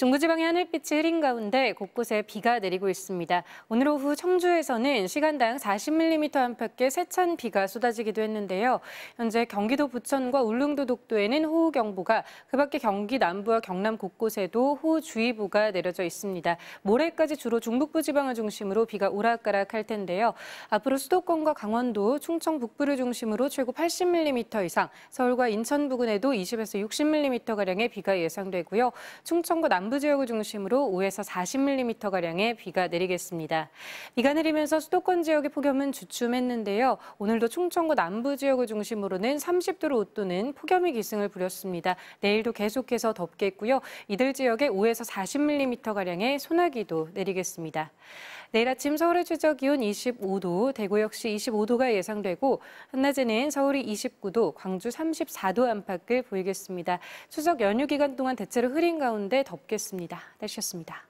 중부지방의 하늘빛이 흐린 가운데 곳곳에 비가 내리고 있습니다. 오늘 오후 청주에서는 시간당 40mm 안팎의 세찬 비가 쏟아지기도 했는데요. 현재 경기도 부천과 울릉도 독도에는 호우경보가 그밖에 경기 남부와 경남 곳곳에도 호우주의보가 내려져 있습니다. 모레까지 주로 중북부 지방을 중심으로 비가 오락가락할 텐데요. 앞으로 수도권과 강원도, 충청 북부를 중심으로 최고 80mm 이상, 서울과 인천 부근에도 20에서 60mm가량의 비가 예상되고요. 충청과 남부 남부 지역을 중심으로 5에서 40mm 가량의 비가 내리겠습니다. 비가 내리면서 수도권 지역의 폭염은 주춤했는데요. 오늘도 충청과 남부 지역을 중심으로는 30도를 웃도는 폭염의 기승을 부렸습니다. 내일도 계속해서 덥겠고요. 이들 지역에 5에서 40mm 가량의 소나기도 내리겠습니다. 내일 아침 서울의 최저 기온 25도, 대구 역시 25도가 예상되고 한낮에는 서울이 29도, 광주 34도 안팎을 보이겠습니다. 추석 연휴 기간 동안 대체로 흐린 가운데 덥겠습니다. 마치겠습니다. 날씨습니다